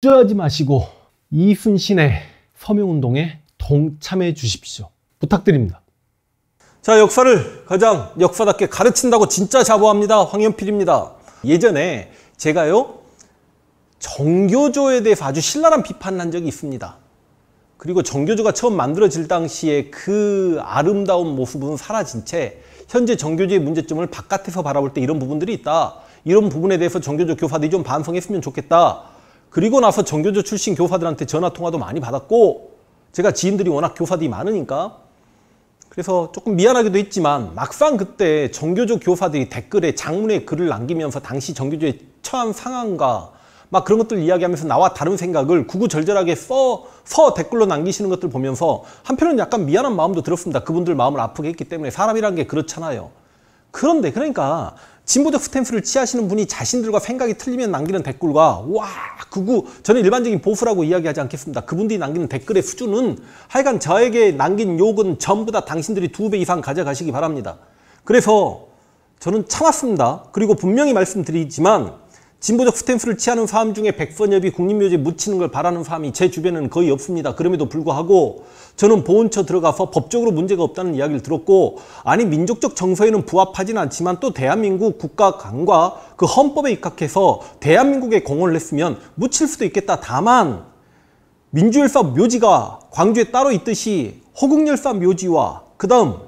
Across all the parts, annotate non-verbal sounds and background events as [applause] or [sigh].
주저하지 마시고 이순신의 서명운동에 동참해 주십시오. 부탁드립니다. 자 역사를 가장 역사답게 가르친다고 진짜 자부합니다. 황현필입니다. 예전에 제가요 정교조에 대해서 아주 신랄한 비판을 한 적이 있습니다. 그리고 정교조가 처음 만들어질 당시에 그 아름다운 모습은 사라진 채 현재 정교조의 문제점을 바깥에서 바라볼 때 이런 부분들이 있다. 이런 부분에 대해서 정교조 교사들이 좀 반성했으면 좋겠다. 그리고 나서 전교조 출신 교사들한테 전화 통화도 많이 받았고 제가 지인들이 워낙 교사들이 많으니까 그래서 조금 미안하기도 했지만 막상 그때 전교조 교사들이 댓글에 장문의 글을 남기면서 당시 전교조의 처한 상황과 막 그런 것들 이야기하면서 나와 다른 생각을 구구절절하게 써, 서 댓글로 남기시는 것들 보면서 한편은 약간 미안한 마음도 들었습니다. 그분들 마음을 아프게 했기 때문에 사람이라는게 그렇잖아요. 그런데 그러니까 진보적 스탠스를 취하시는 분이 자신들과 생각이 틀리면 남기는 댓글과 와 그구 저는 일반적인 보수라고 이야기하지 않겠습니다. 그분들이 남기는 댓글의 수준은 하여간 저에게 남긴 욕은 전부 다 당신들이 두 배 이상 가져가시기 바랍니다. 그래서 저는 참았습니다. 그리고 분명히 말씀드리지만 진보적 스탠스를 취하는 사람 중에 백선엽이 국립묘지에 묻히는 걸 바라는 사람이 제 주변에는 거의 없습니다. 그럼에도 불구하고 저는 보훈처 들어가서 법적으로 문제가 없다는 이야기를 들었고 아니 민족적 정서에는 부합하진 않지만 또 대한민국 국가관과 그 헌법에 입각해서 대한민국에 공헌을 했으면 묻힐 수도 있겠다. 다만 민주열사 묘지가 광주에 따로 있듯이 호국열사 묘지와 그 다음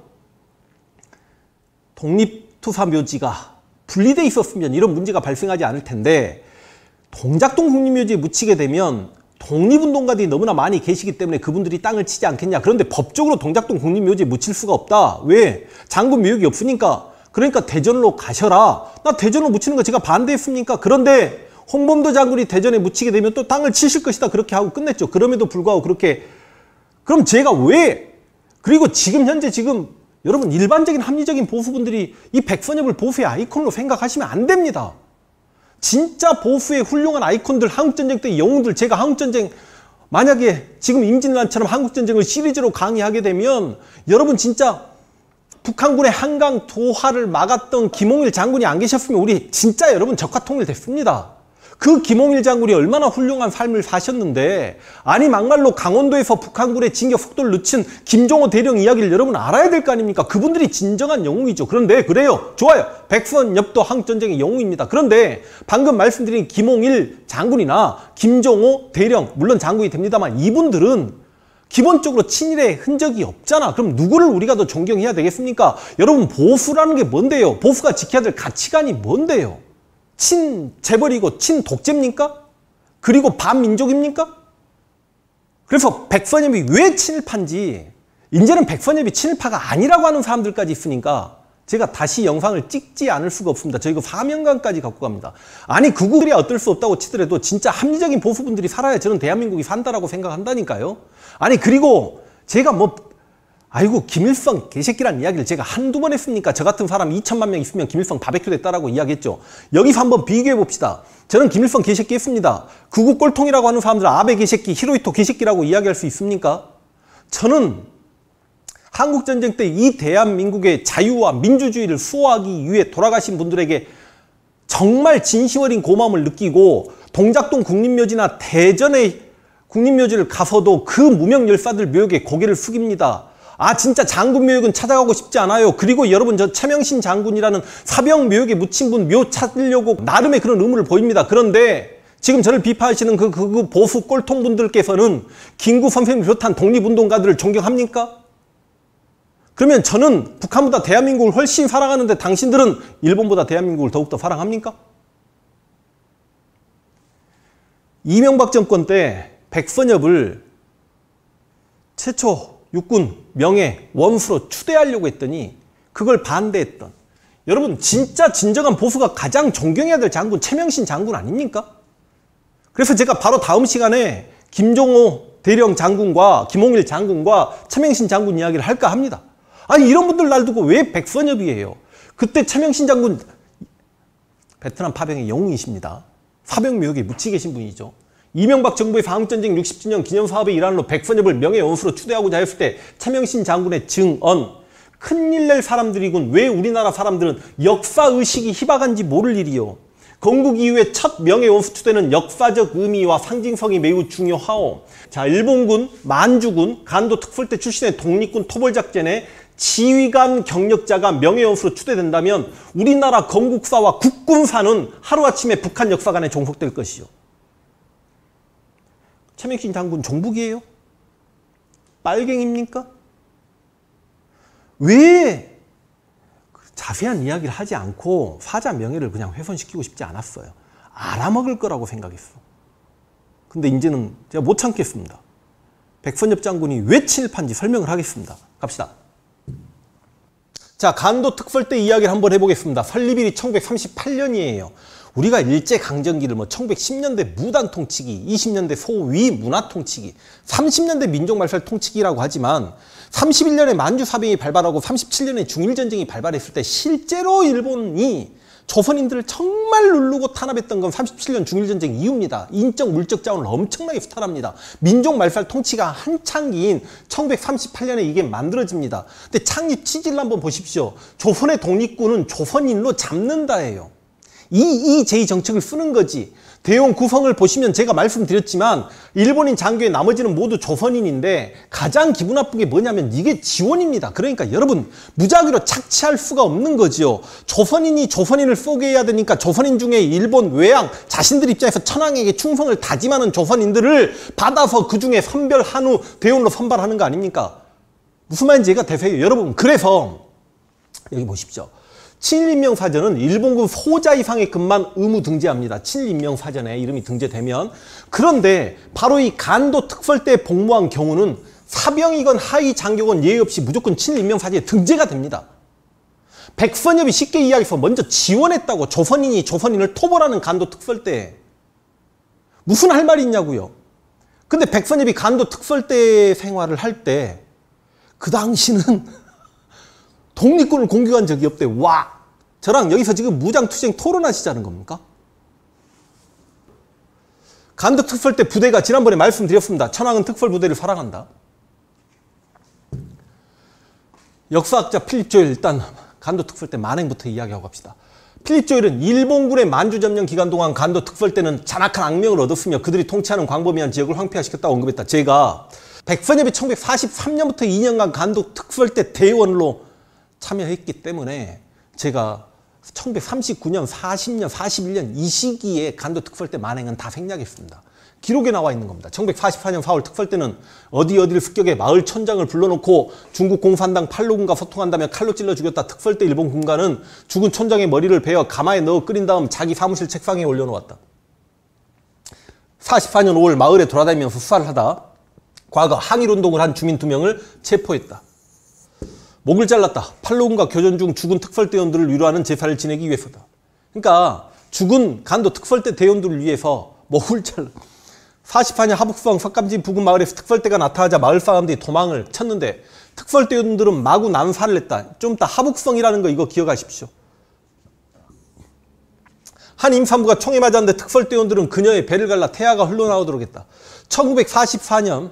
독립투사 묘지가 분리돼 있었으면 이런 문제가 발생하지 않을 텐데 동작동 국립묘지에 묻히게 되면 독립운동가들이 너무나 많이 계시기 때문에 그분들이 땅을 치지 않겠냐 그런데 법적으로 동작동 국립묘지에 묻힐 수가 없다 왜? 장군 묘역이 없으니까 그러니까 대전으로 가셔라 나 대전으로 묻히는 거 제가 반대했습니까? 그런데 홍범도 장군이 대전에 묻히게 되면 또 땅을 치실 것이다 그렇게 하고 끝냈죠 그럼에도 불구하고 그렇게 그럼 제가 왜 그리고 지금 현재 지금 여러분 일반적인 합리적인 보수분들이 이 백선엽을 보수의 아이콘으로 생각하시면 안 됩니다. 진짜 보수의 훌륭한 아이콘들 한국전쟁 때 영웅들 제가 한국전쟁 만약에 지금 임진란처럼 한국전쟁을 시리즈로 강의하게 되면 여러분 진짜 북한군의 한강 도하를 막았던 김홍일 장군이 안 계셨으면 우리 진짜 여러분 적화통일 됐습니다. 그 김홍일 장군이 얼마나 훌륭한 삶을 사셨는데 아니 막말로 강원도에서 북한군의 진격 속도를 늦춘 김종호 대령 이야기를 여러분 알아야 될 거 아닙니까? 그분들이 진정한 영웅이죠. 그런데 그래요. 좋아요. 백선 엽도 항전쟁의 영웅입니다. 그런데 방금 말씀드린 김홍일 장군이나 김종호 대령 물론 장군이 됩니다만 이분들은 기본적으로 친일의 흔적이 없잖아. 그럼 누구를 우리가 더 존경해야 되겠습니까? 여러분 보수라는 게 뭔데요? 보수가 지켜야 될 가치관이 뭔데요? 친재벌이고 친독재입니까? 그리고 반민족입니까? 그래서 백선엽이 왜 친일파인지 이제는 백선엽이 친일파가 아니라고 하는 사람들까지 있으니까 제가 다시 영상을 찍지 않을 수가 없습니다. 저희가 그 사명감까지 갖고 갑니다. 아니 그구들이 어떨 수 없다고 치더라도 진짜 합리적인 보수분들이 살아야 저는 대한민국이 산다라고 생각한다니까요. 아니 그리고 제가 뭐 아이고 김일성 개새끼란 이야기를 제가 한두 번 했습니까? 저 같은 사람 2천만 명 있으면 김일성 바베큐 됐다라고 이야기했죠. 여기서 한번 비교해 봅시다. 저는 김일성 개새끼 했습니다. 구구 꼴통이라고 하는 사람들은 아베 개새끼, 히로이토 개새끼라고 이야기할 수 있습니까? 저는 한국전쟁 때 이 대한민국의 자유와 민주주의를 수호하기 위해 돌아가신 분들에게 정말 진심어린 고마움을 느끼고 동작동 국립묘지나 대전의 국립묘지를 가서도 그 무명 열사들 묘역에 고개를 숙입니다. 아 진짜 장군 묘역은 찾아가고 싶지 않아요. 그리고 여러분 저 최명신 장군이라는 사병 묘역에 묻힌 분 묘 찾으려고 나름의 그런 의무를 보입니다. 그런데 지금 저를 비판하시는 그, 그, 그 보수 꼴통 분들께서는 김구 선생님 비롯한 독립운동가들을 존경합니까? 그러면 저는 북한보다 대한민국을 훨씬 사랑하는데 당신들은 일본보다 대한민국을 더욱더 사랑합니까? 이명박 정권 때 백선엽을 최초 육군, 명예, 원수로 추대하려고 했더니 그걸 반대했던 여러분 진짜 진정한 보수가 가장 존경해야 될 장군 최명신 장군 아닙니까? 그래서 제가 바로 다음 시간에 김종호 대령 장군과 김홍일 장군과 최명신 장군 이야기를 할까 합니다. 아니 이런 분들 날 두고 왜 백선엽이에요? 그때 최명신 장군 베트남 파병의 영웅이십니다. 파병 묘역에 묻히 계신 분이죠. 이명박 정부의 방학전쟁 60주년 기념사업의 일환으로 백선엽을 명예원수로 추대하고자 했을 때 차명신 장군의 증언 큰일 낼 사람들이군 왜 우리나라 사람들은 역사의식이 희박한지 모를 일이요 건국 이후의 첫 명예원수 추대는 역사적 의미와 상징성이 매우 중요하오 자 일본군, 만주군, 간도 특설대 출신의 독립군 토벌작전에 지휘관 경력자가 명예원수로 추대된다면 우리나라 건국사와 국군사는 하루아침에 북한 역사관에 종속될 것이요 최명신 장군 종북이에요? 빨갱입니까? 왜 그 자세한 이야기를 하지 않고 사자 명예를 그냥 훼손시키고 싶지 않았어요. 알아먹을 거라고 생각했어. 근데 이제는 제가 못 참겠습니다. 백선엽 장군이 왜 친일파인지 설명을 하겠습니다. 갑시다. 자, 간도 특설 때 이야기를 한번 해보겠습니다. 설립일이 1938년이에요. 우리가 일제강점기를 뭐 1910년대 무단통치기, 20년대 소위 문화통치기, 30년대 민족말살 통치기라고 하지만 31년에 만주사병이 발발하고 37년에 중일전쟁이 발발했을 때 실제로 일본이 조선인들을 정말 누르고 탄압했던 건 37년 중일전쟁 이후입니다. 인적 물적 자원을 엄청나게 수탈합니다. 민족 말살 통치가 한창기인 1938년에 이게 만들어집니다. 근데 창립 취지를 한번 보십시오. 조선의 독립군은 조선인로 으 잡는다예요. 이이 제 j 정책을 쓰는 거지. 대용 구성을 보시면 제가 말씀드렸지만 일본인 장교의 나머지는 모두 조선인인데 가장 기분 나쁘게 뭐냐면 이게 지원입니다. 그러니까 여러분 무작위로 착취할 수가 없는 거지요. 조선인이 조선인을 소개해야 되니까 조선인 중에 일본 외양 자신들 입장에서 천황에게 충성을 다짐하는 조선인들을 받아서 그중에 선별한 후 대용으로 선발하는 거 아닙니까? 무슨 말인지 이해가 되세요? 여러분 그래서 여기 보십시오. 친일인명 사전은 일본군 소자 이상의 급만 의무 등재합니다. 친일인명 사전에 이름이 등재되면 그런데 바로 이 간도 특설때 복무한 경우는 사병이건 하위 장교건 예의 없이 무조건 친일인명 사전에 등재가 됩니다. 백선엽이 쉽게 이야기해서 먼저 지원했다고 조선인이 조선인을 토벌하는 간도 특설때 무슨 할 말이 있냐고요. 근데 백선엽이 간도 특설때 생활을 할 때 그 당시는 독립군을 공격한 적이 없대. 와! 저랑 여기서 지금 무장투쟁 토론하시자는 겁니까? 간덕특설때 부대가 지난번에 말씀드렸습니다. 천황은 특설부대를 사랑한다. 역사학자 필립 조일 일단 간도특설때 만행부터 이야기하고 갑시다. 필립 조일은 일본군의 만주 점령 기간 동안 간도 특설 때는 잔악한 악명을 얻었으며 그들이 통치하는 광범위한 지역을 황폐화시켰다고 언급했다. 제가 백선엽이 1943년부터 2년간 간도 특설 때 대원으로 참여했기 때문에 제가 1939년, 40년, 41년 이 시기에 간도 특설 때 만행은 다 생략했습니다. 기록에 나와 있는 겁니다. 1944년 4월 특설 때는 어디 어디를 습격해 마을 천장을 불러놓고 중국 공산당 팔로군과 소통한다며 칼로 찔러 죽였다. 특설 때 일본 군관은 죽은 천장의 머리를 베어 가마에 넣어 끓인 다음 자기 사무실 책상에 올려놓았다. 44년 5월 마을에 돌아다니면서 수사를 하다 과거 항일운동을 한 주민 두 명을 체포했다. 목을 잘랐다. 팔로군과 교전 중 죽은 특설대원들을 위로하는 제사를 지내기 위해서다. 그러니까 죽은 간도 특설대 대원들을 위해서 목을 잘라. 40한이 하북성 석감지 부근 마을에서 특설대가 나타나자 마을 사람들이 도망을 쳤는데 특설대원들은 마구 난사를 했다. 좀 이따 하북성이라는 거 이거 기억하십시오. 한 임산부가 총에 맞았는데 특설대원들은 그녀의 배를 갈라 태아가 흘러나오도록 했다. 1944년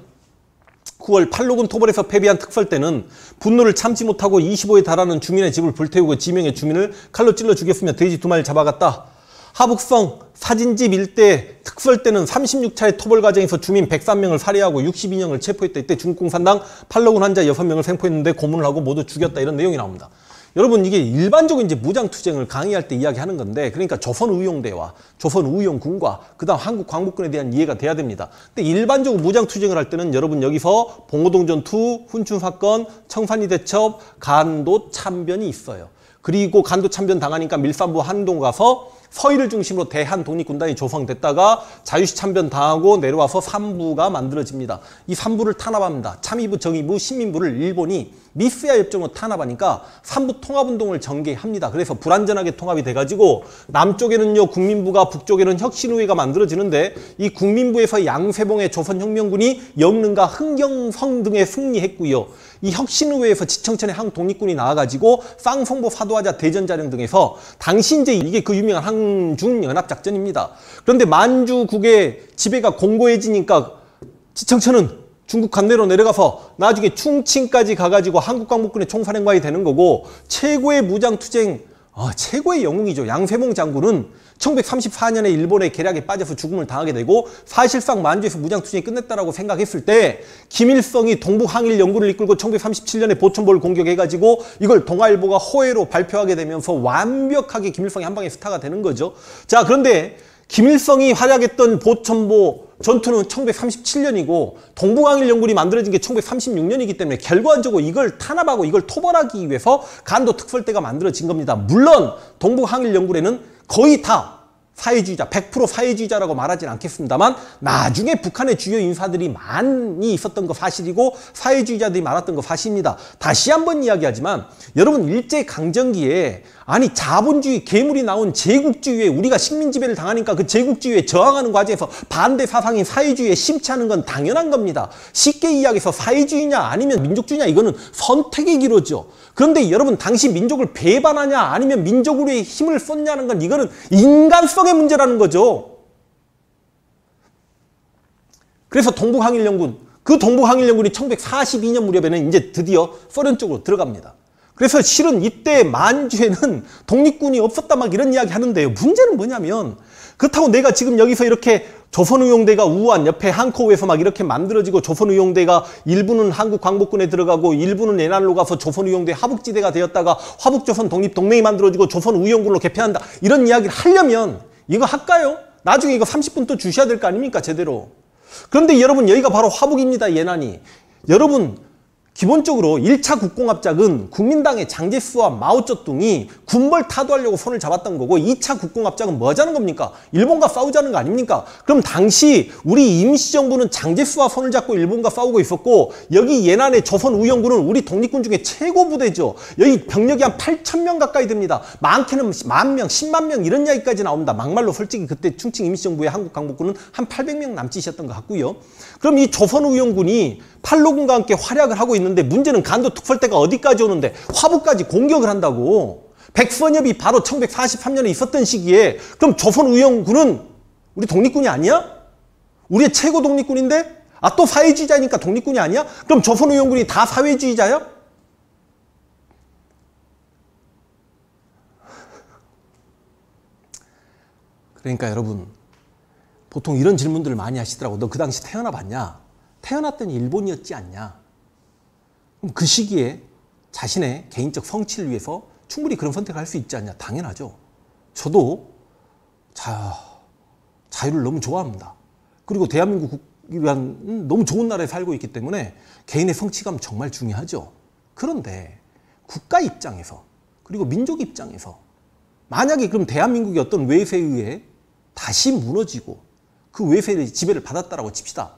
9월 팔로군 토벌에서 패배한 특설때는 분노를 참지 못하고 25에 달하는 주민의 집을 불태우고 지명의 주민을 칼로 찔러 죽였으며 돼지 두 마리를 잡아갔다. 하북성 사진집 일대 특설때는 36차의 토벌 과정에서 주민 103명을 살해하고 62명을 체포했다. 이때 중공산당 팔로군 환자 6명을 생포했는데 고문을 하고 모두 죽였다. 이런 내용이 나옵니다. 여러분 이게 일반적인 이제 무장투쟁을 강의할 때 이야기하는 건데 그러니까 조선의용대와 조선의용군과 그 다음 한국 광복군에 대한 이해가 돼야 됩니다. 근데 일반적으로 무장투쟁을 할 때는 여러분 여기서 봉오동 전투, 훈춘 사건, 청산리 대첩, 간도 참변이 있어요. 그리고 간도 참변 당하니까 밀산부 한동 가서 서희를 중심으로 대한 독립군단이 조성됐다가 자유시 참변 당하고 내려와서 삼부가 만들어집니다. 이 삼부를 탄압합니다. 참의부, 정의부, 신민부를 일본이 미스야 협정으로 탄압하니까 삼부 통합운동을 전개합니다. 그래서 불완전하게 통합이 돼가지고 남쪽에는요 국민부가 북쪽에는 혁신의회가 만들어지는데 이 국민부에서 양세봉의 조선혁명군이 영릉과 흥경성 등에 승리했고요. 이 혁신의회에서 지청천의 항 독립군이 나와가지고 쌍성보 사도하자 대전자령 등에서 당시 이제 이게 그 유명한 항중연합작전입니다 그런데 만주국의 지배가 공고해지니까 지청천은 중국 관내로 내려가서 나중에 충칭까지 가가지고 한국광복군의 총사령관이 되는 거고 최고의 무장투쟁 아, 최고의 영웅이죠. 양세봉 장군은 1934년에 일본의 계략에 빠져서 죽음을 당하게 되고 사실상 만주에서 무장투쟁이 끝냈다라고 생각했을 때 김일성이 동북항일 연구를 이끌고 1937년에 보천보를 공격해가지고 이걸 동아일보가 호해로 발표하게 되면서 완벽하게 김일성이 한 방에 스타가 되는 거죠. 자, 그런데 김일성이 활약했던 보천보 전투는 1937년이고 동북항일연구리 만들어진 게 1936년이기 때문에 결과적으로 이걸 탄압하고 이걸 토벌하기 위해서 간도 특설대가 만들어진 겁니다. 물론 동북항일연구리는 거의 다 사회주의자, 100% 사회주의자라고 말하진 않겠습니다만 나중에 북한의 주요 인사들이 많이 있었던 거 사실이고 사회주의자들이 많았던 거 사실입니다. 다시 한번 이야기하지만 여러분 일제강점기에 아니 자본주의 괴물이 나온 제국주의에 우리가 식민지배를 당하니까 그 제국주의에 저항하는 과정에서 반대 사상인 사회주의에 심취하는 건 당연한 겁니다. 쉽게 이야기해서 사회주의냐 아니면 민족주의냐 이거는 선택의 기로죠. 그런데 여러분 당시 민족을 배반하냐 아니면 민족으로의 힘을 썼냐는 건 이거는 인간성의 문제라는 거죠. 그래서 동북항일연군 그 동북항일연군이 1942년 무렵에는 이제 드디어 소련 쪽으로 들어갑니다. 그래서 실은 이때 만주에는 독립군이 없었다 막 이런 이야기 하는데요. 문제는 뭐냐면 그렇다고 내가 지금 여기서 이렇게 조선의용대가 우한 옆에 한코우에서 막 이렇게 만들어지고 조선의용대가 일부는 한국 광복군에 들어가고 일부는 예날로 가서 조선의용대 하북지대가 되었다가 화북조선 독립동맹이 만들어지고 조선의용군으로 개편한다 이런 이야기를 하려면 이거 할까요? 나중에 이거 30분 또 주셔야 될 거 아닙니까 제대로 그런데 여러분 여기가 바로 화북입니다 예난이 여러분 기본적으로 1차 국공합작은 국민당의 장제스와 마오쩌둥이 군벌 타도하려고 손을 잡았던 거고 2차 국공합작은 뭐 하자는 겁니까? 일본과 싸우자는 거 아닙니까? 그럼 당시 우리 임시정부는 장제스와 손을 잡고 일본과 싸우고 있었고 여기 예난의 조선 우영군은 우리 독립군 중에 최고 부대죠. 여기 병력이 한 8천 명 가까이 됩니다. 많게는 만 명, 10만 명 이런 이야기까지 나옵니다. 막말로 솔직히 그때 충칭 임시정부의 한국 강북군은한 800명 남짓이었던 것 같고요. 그럼 이 조선 우영군이 팔로군과 함께 활약을 하고 있는데 문제는 간도 특설대가 어디까지 오는데 화북까지 공격을 한다고. 백선엽이 바로 1943년에 있었던 시기에 그럼 조선의영군은 우리 독립군이 아니야? 우리의 최고 독립군인데? 아 또 사회주의자니까 독립군이 아니야? 그럼 조선의영군이 다 사회주의자야? 그러니까 여러분 보통 이런 질문들을 많이 하시더라고 너 그 당시 태어나 봤냐? 태어났던 일본이었지 않냐. 그럼 그 시기에 자신의 개인적 성취를 위해서 충분히 그런 선택을 할 수 있지 않냐. 당연하죠. 저도 자, 자유를 너무 좋아합니다. 그리고 대한민국이란 음, 너무 좋은 나라에 살고 있기 때문에 개인의 성취감 정말 중요하죠. 그런데 국가 입장에서 그리고 민족 입장에서 만약에 그럼 대한민국이 어떤 외세에 의해 다시 무너지고 그 외세의 지배를 받았다고 칩시다.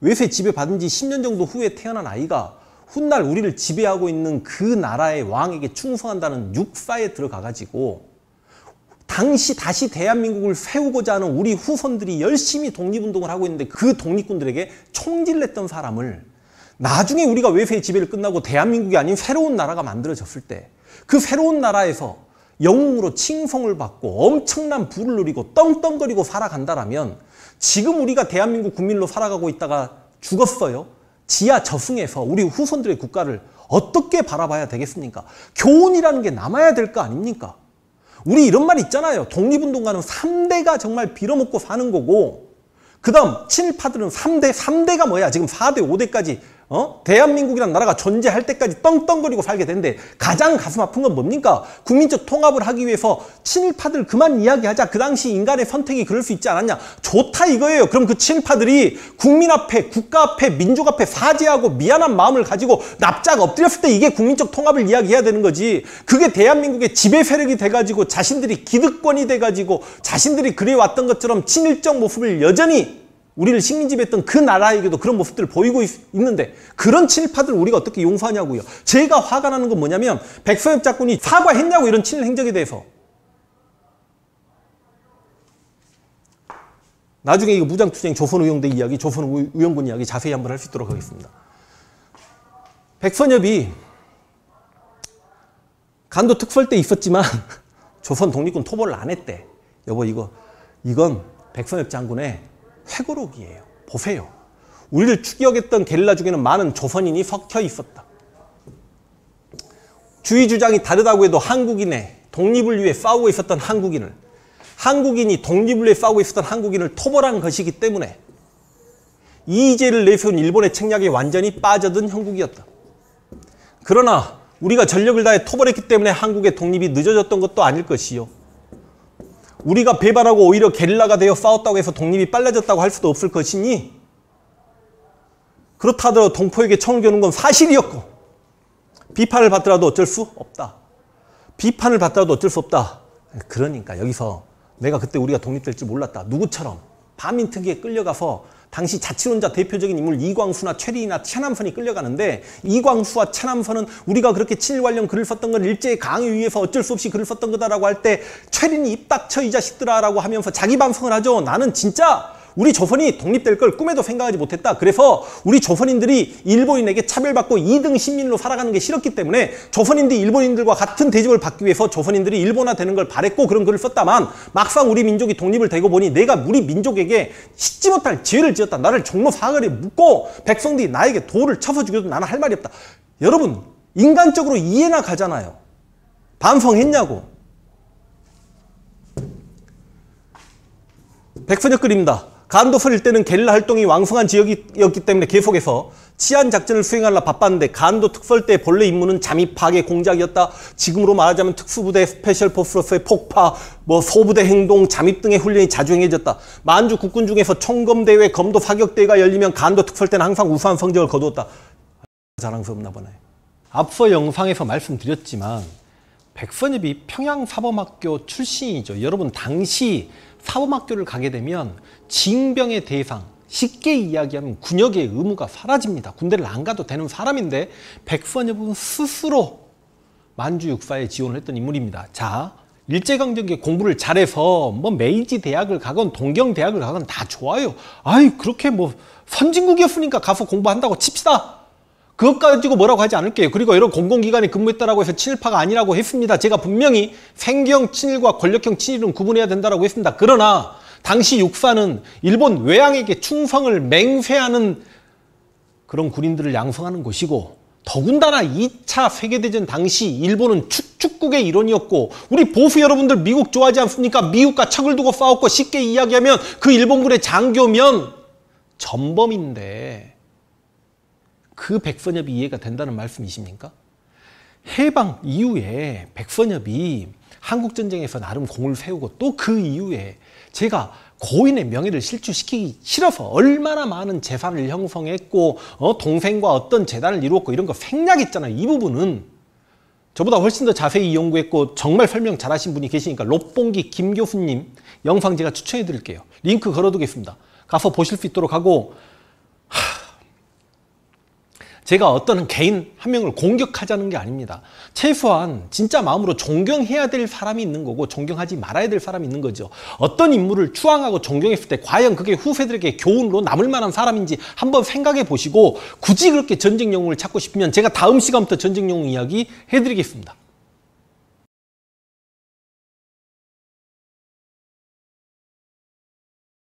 외세 지배받은 지 10년 정도 후에 태어난 아이가 훗날 우리를 지배하고 있는 그 나라의 왕에게 충성한다는 육사에 들어가가지고 당시 다시 대한민국을 세우고자 하는 우리 후손들이 열심히 독립운동을 하고 있는데 그 독립군들에게 총질냈던 사람을 나중에 우리가 외세의 지배를 끝나고 대한민국이 아닌 새로운 나라가 만들어졌을 때 그 새로운 나라에서 영웅으로 칭송을 받고 엄청난 부를 누리고 떵떵거리고 살아간다라면 지금 우리가 대한민국 국민으로 살아가고 있다가 죽었어요. 지하 저승에서 우리 후손들의 국가를 어떻게 바라봐야 되겠습니까? 교훈이라는 게 남아야 될 거 아닙니까? 우리 이런 말 있잖아요. 독립운동가는 3대가 정말 빌어먹고 사는 거고 그 다음 친일파들은 3대, 3대가 뭐야? 지금 4대, 5대까지 어? 대한민국이란 나라가 존재할 때까지 떵떵거리고 살게 되는데 가장 가슴 아픈 건 뭡니까? 국민적 통합을 하기 위해서 친일파들 그만 이야기하자. 그 당시 인간의 선택이 그럴 수 있지 않았냐. 좋다 이거예요. 그럼 그 친일파들이 국민 앞에 국가 앞에 민족 앞에 사죄하고 미안한 마음을 가지고 납작 엎드렸을 때 이게 국민적 통합을 이야기해야 되는 거지. 그게 대한민국의 지배 세력이 돼가지고 자신들이 기득권이 돼가지고 자신들이 그래왔던 것처럼 친일적 모습을 여전히 우리를 식민지배했던 그 나라에게도 그런 모습들을 보이고 있, 는데 그런 친일파들 우리가 어떻게 용서하냐고요. 제가 화가 나는 건 뭐냐면 백서엽 작군이 사과했냐고 이런 친일 행적에 대해서. 나중에 이거 무장투쟁 조선의용대 이야기, 조선의용군 이야기 자세히 한번 할 수 있도록 하겠습니다. 백선엽이 간도 특설 때 있었지만 [laughs] 조선 독립군 토벌을 안 했대. 여보 이거 이건 백선엽 장군의 회고록이에요. 보세요. 우리를 추격했던 게릴라 중에는 많은 조선인이 섞여 있었다. 주의 주장이 다르다고 해도 한국인의 독립을 위해 싸우고 있었던 한국인을 한국인이 독립을 위해 싸우고 있었던 한국인을 토벌한 것이기 때문에 이의제를 내세운 일본의 책략에 완전히 빠져든 형국이었다. 그러나 우리가 전력을 다해 토벌했기 때문에 한국의 독립이 늦어졌던 것도 아닐 것이요. 우리가 배반하고 오히려 게릴라가 되어 싸웠다고 해서 독립이 빨라졌다고 할 수도 없을 것이니 그렇다 하더라도 동포에게 청을 겨눈 건 사실이었고 비판을 받더라도 어쩔 수 없다. 비판을 받더라도 어쩔 수 없다. 그러니까 여기서 내가 그때 우리가 독립될 줄 몰랐다. 누구처럼 밤인 특위에 끌려가서 당시 자치론자 대표적인 인물 이광수나 최리나 차남선이 끌려가는데 이광수와 차남선은 우리가 그렇게 친일 관련 글을 썼던 건 일제의 강에 의해서 어쩔 수 없이 글을 썼던 거다라고 할 때 최린이 입 닥쳐 이 자식들아라고 하면서 자기 반성을 하죠. 나는 진짜 우리 조선이 독립될 걸 꿈에도 생각하지 못했다. 그래서 우리 조선인들이 일본인에게 차별받고 이등 신민으로 살아가는 게 싫었기 때문에 조선인들이 일본인들과 같은 대접을 받기 위해서 조선인들이 일본화되는 걸 바랬고 그런 글을 썼다만 막상 우리 민족이 독립을 되고 보니 내가 우리 민족에게 씻지 못할 죄를 지었다. 나를 종로 사거리에 묶고 백성들이 나에게 돌을 쳐서 죽여도 나는 할 말이 없다. 여러분 인간적으로 이해나 가잖아요. 반성했냐고. 백선엽 글입니다. 간도설 일때는 게릴라 활동이 왕성한 지역이었기 때문에 계속해서 치안 작전을 수행하려 바빴는데 간도 특설대의 본래 임무는 잠입 파괴 공작이었다. 지금으로 말하자면 특수부대 스페셜 포스로서의 폭파, 뭐 소부대 행동, 잠입 등의 훈련이 자주 행해졌다. 만주 국군 중에서 총검대회 검도 사격대회가 열리면 간도 특설대는 항상 우수한 성적을 거두었다. 자랑스럽나 보네. 앞서 영상에서 말씀드렸지만 백선엽이 평양사범학교 출신이죠. 여러분 당시 사범학교를 가게 되면 징병의 대상, 쉽게 이야기하면 군역의 의무가 사라집니다. 군대를 안 가도 되는 사람인데 백수 여부는 스스로 만주 육사에 지원을 했던 인물입니다. 자, 일제강점기에 공부를 잘해서 뭐 메이지 대학을 가건 동경 대학을 가건 다 좋아요. 아이 그렇게 뭐 선진국이었으니까 가서 공부한다고 칩시다. 그것 가지고 뭐라고 하지 않을게요. 그리고 이런 공공기관에 근무했다라고 해서 친일파가 아니라고 했습니다. 제가 분명히 생경 친일과 권력형 친일은 구분해야 된다라고 했습니다. 그러나 당시 육사는 일본 외양에게 충성을 맹세하는 그런 군인들을 양성하는 곳이고 더군다나 2차 세계대전 당시 일본은 축축국의 일원이었고 우리 보수 여러분들 미국 좋아하지 않습니까? 미국과 척을 두고 싸웠고 쉽게 이야기하면 그 일본군의 장교면 전범인데 그 백선엽이 이해가 된다는 말씀이십니까? 해방 이후에 백선엽이 한국전쟁에서 나름 공을 세우고 또 그 이후에 제가 고인의 명예를 실추시키기 싫어서 얼마나 많은 재산을 형성했고 어, 동생과 어떤 재단을 이루었고 이런 거 생략했잖아요. 이 부분은 저보다 훨씬 더 자세히 연구했고 정말 설명 잘하신 분이 계시니까 롯봉기 김 교수님 영상 제가 추천해 드릴게요. 링크 걸어두겠습니다. 가서 보실 수 있도록 하고 제가 어떤 개인 한 명을 공격하자는 게 아닙니다. 최소한 진짜 마음으로 존경해야 될 사람이 있는 거고 존경하지 말아야 될 사람이 있는 거죠. 어떤 인물을 추앙하고 존경했을 때 과연 그게 후세들에게 교훈으로 남을 만한 사람인지 한번 생각해 보시고 굳이 그렇게 전쟁 영웅을 찾고 싶으면 제가 다음 시간부터 전쟁 영웅 이야기 해드리겠습니다.